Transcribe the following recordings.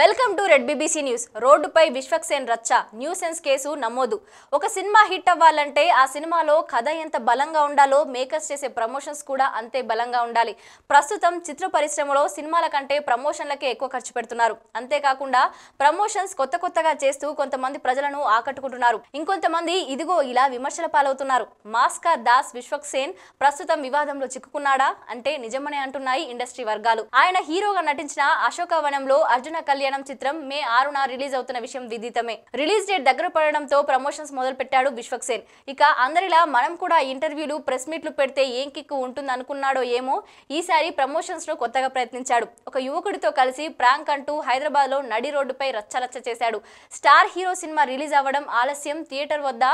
welcome to red BBC news రోడ్డుపై విశ్వక్సేన్ రచ్చ nuisance case నమోదు ఒక సినిమా హిట్ అవ్వాలంటే ఆ సినిమాలో కథ ఎంత బలంగా ఉండాలో మేకర్స్ చేసే ప్రమోషన్స్ కూడా అంతే బలంగా ఉండాలి ప్రస్తుతం చిత్ర పరిశ్రమలో సినిమాల కంటే ప్రమోషన్లకే ఎక్కువ ఖర్చు పెడుతున్నారు అంతేకాకుండా ప్రమోషన్స్ కొత్త కొత్తగా చేస్తూ కొంతమంది ప్రజలను ఆకట్టుకుంటున్నారు ఇంకొంతమంది ఇదిగో ఇలా విమర్శల పాలవుతున్నారు మాస్కా దాస్ విశ్వక్సేన్ ప్రస్తుతం వివాదంలో చిక్కుకున్నాడా అంటే నిజమనే అంటున్నాయి ఇండస్ట్రీ వర్గాలు ఆయన హీరోగా నటించిన అశోకవనంలో అర్జున కళ్యాణ్ కళ్యాణం చిత్రం మే ఆరున రిలీజ్ అవుతున్న విషయం విదితమే రిలీజ్ డేట్ దగ్గర పడడంతో ప్రమోషన్స్ మొదలు పెట్టాడు విశ్వక్ సేన్ ఇక అందరిలా మనం కూడా ఇంటర్వ్యూలు ప్రెస్ మీట్లు పెడితే ఏం కిక్కు ఉంటుంది అనుకున్నాడో ఏమో ఈసారి ప్రమోషన్స్ లో కొత్తగా ప్రయత్నించాడు ఒక యువకుడితో కలిసి ప్రాంక్ అంటూ హైదరాబాద్ లో నడి రోడ్డుపై రచ్చరచ్చ చేశాడు స్టార్ హీరో సినిమా రిలీజ్ అవ్వడం ఆలస్యం థియేటర్ వద్ద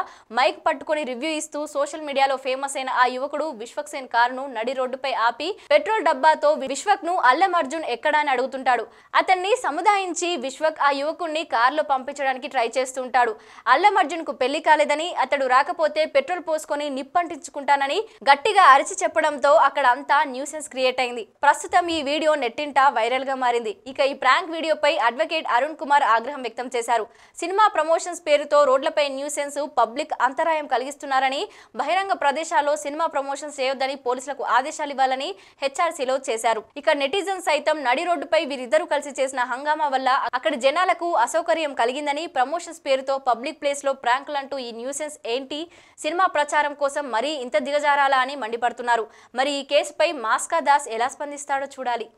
మైక్ పట్టుకుని రివ్యూ ఇస్తూ సోషల్ మీడియాలో ఫేమస్ అయిన ఆ యువకుడు విశ్వక్ సేన్ కారును నడి రోడ్డుపై ఆపి పెట్రోల్ డబ్బాతో విశ్వక్ ను అల్లం అర్జున్ ఎక్కడా అని అడుగుతుంటాడు అతన్ని సముదాయం బెదిరించి విశ్వక్ ఆ యువకుణ్ణి కారులో పంపించడానికి ట్రై చేస్తుంటాడు అల్లం కు పెళ్లి కాలేదని అతడు రాకపోతే పెట్రోల్ పోసుకొని నిప్పంటించుకుంటానని గట్టిగా అరిచి చెప్పడంతో అక్కడ అంతా న్యూసెన్స్ క్రియేట్ అయింది ప్రస్తుతం ఈ వీడియో నెట్టింట వైరల్ గా మారింది ఇక ఈ ప్రాంక్ వీడియోపై అడ్వకేట్ అరుణ్ కుమార్ ఆగ్రహం వ్యక్తం చేశారు సినిమా ప్రమోషన్స్ పేరుతో రోడ్లపై న్యూసెన్స్ పబ్లిక్ అంతరాయం కలిగిస్తున్నారని బహిరంగ ప్రదేశాల్లో సినిమా ప్రమోషన్స్ చేయొద్దని పోలీసులకు ఆదేశాలు ఇవ్వాలని హెచ్ఆర్సీలో చేశారు ఇక నెటిజన్ సైతం నడి రోడ్డుపై వీరిద్దరూ కలిసి చేసిన హంగామా వల్ల అక్కడ జనాలకు అసౌకర్యం కలిగిందని ప్రమోషన్స్ పేరుతో పబ్లిక్ ప్లేస్లో అంటూ ఈ న్యూసెన్స్ ఏంటి సినిమా ప్రచారం కోసం మరీ ఇంత దిగజారాలా అని మండిపడుతున్నారు మరి ఈ కేసుపై మాస్కా దాస్ ఎలా స్పందిస్తాడో చూడాలి